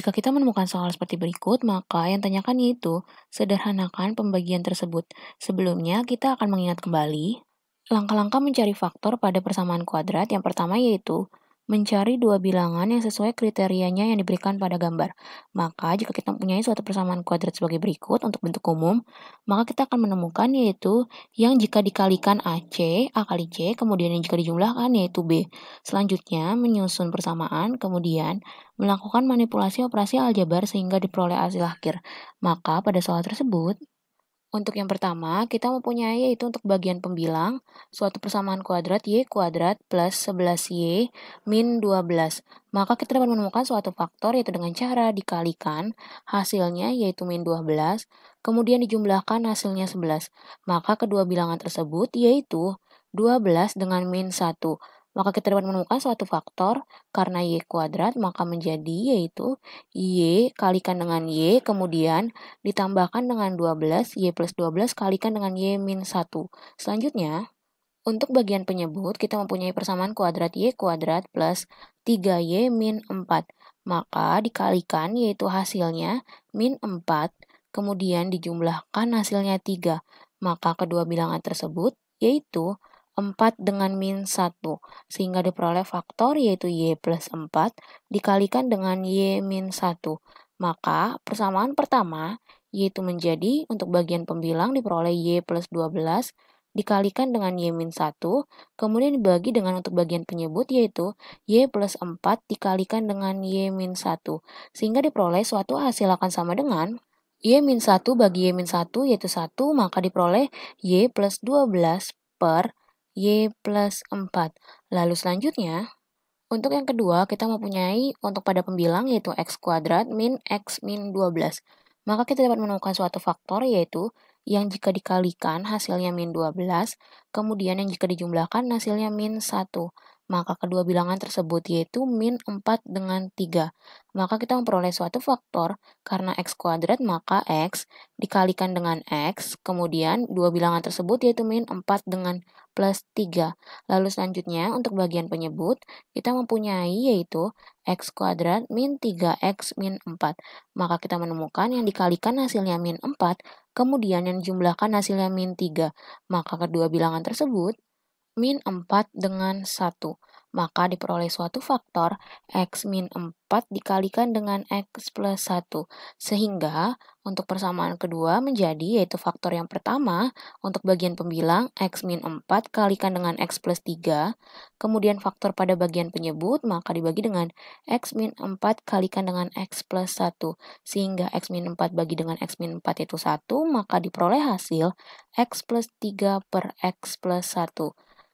Jika kita menemukan soal seperti berikut, maka yang tanyakan yaitu sederhanakan pembagian tersebut. Sebelumnya, kita akan mengingat kembali langkah-langkah mencari faktor pada persamaan kuadrat. Yang pertama yaitu mencari dua bilangan yang sesuai kriterianya yang diberikan pada gambar. Maka jika kita mempunyai suatu persamaan kuadrat sebagai berikut untuk bentuk umum, maka kita akan menemukan yaitu yang jika dikalikan AC, A kali C, kemudian yang jika dijumlahkan yaitu B. Selanjutnya menyusun persamaan, kemudian melakukan manipulasi operasi aljabar sehingga diperoleh hasil akhir. Maka pada soal tersebut, untuk yang pertama, kita mempunyai yaitu untuk bagian pembilang suatu persamaan kuadrat y kuadrat plus 11y min 12. Maka kita dapat menemukan suatu faktor yaitu dengan cara dikalikan hasilnya yaitu min 12, kemudian dijumlahkan hasilnya 11. Maka kedua bilangan tersebut yaitu 12 dengan min 1. Maka kita dapat menemukan suatu faktor karena Y kuadrat maka menjadi yaitu Y kalikan dengan Y kemudian ditambahkan dengan 12 Y plus 12 kalikan dengan Y min 1. Selanjutnya untuk bagian penyebut, kita mempunyai persamaan kuadrat Y kuadrat plus 3Y min 4. Maka dikalikan yaitu hasilnya min 4, kemudian dijumlahkan hasilnya 3. Maka kedua bilangan tersebut yaitu 4 dengan min 1, sehingga diperoleh faktor yaitu Y plus 4 dikalikan dengan Y min 1. Maka persamaan pertama yaitu menjadi untuk bagian pembilang diperoleh Y plus 12 dikalikan dengan Y min 1, kemudian dibagi dengan untuk bagian penyebut yaitu Y plus 4 dikalikan dengan Y min 1, sehingga diperoleh suatu hasil akan sama dengan Y min 1 bagi Y min 1 yaitu 1, maka diperoleh Y plus 12 per Y plus 4. Lalu selanjutnya, untuk yang kedua kita mempunyai untuk pada pembilang yaitu X kuadrat min X min 12. Maka kita dapat menemukan suatu faktor yaitu yang jika dikalikan hasilnya min 12, kemudian yang jika dijumlahkan hasilnya min 1. Maka kedua bilangan tersebut yaitu min 4 dengan 3. Maka kita memperoleh suatu faktor karena x kuadrat maka x dikalikan dengan x, kemudian dua bilangan tersebut yaitu min 4 dengan 3 plus 3. Lalu selanjutnya untuk bagian penyebut, kita mempunyai yaitu X kuadrat min 3X min 4. Maka kita menemukan yang dikalikan hasilnya min 4, kemudian yang dijumlahkan hasilnya min 3. Maka kedua bilangan tersebut min 4 dengan 1 maka diperoleh suatu faktor X min 4 dikalikan dengan X plus 1, sehingga untuk persamaan kedua menjadi yaitu faktor yang pertama untuk bagian pembilang X min 4 kalikan dengan X plus 3, kemudian faktor pada bagian penyebut maka dibagi dengan X min 4 kalikan dengan X plus 1, sehingga X min 4 bagi dengan X min 4 itu 1, maka diperoleh hasil X plus 3 per X plus 1.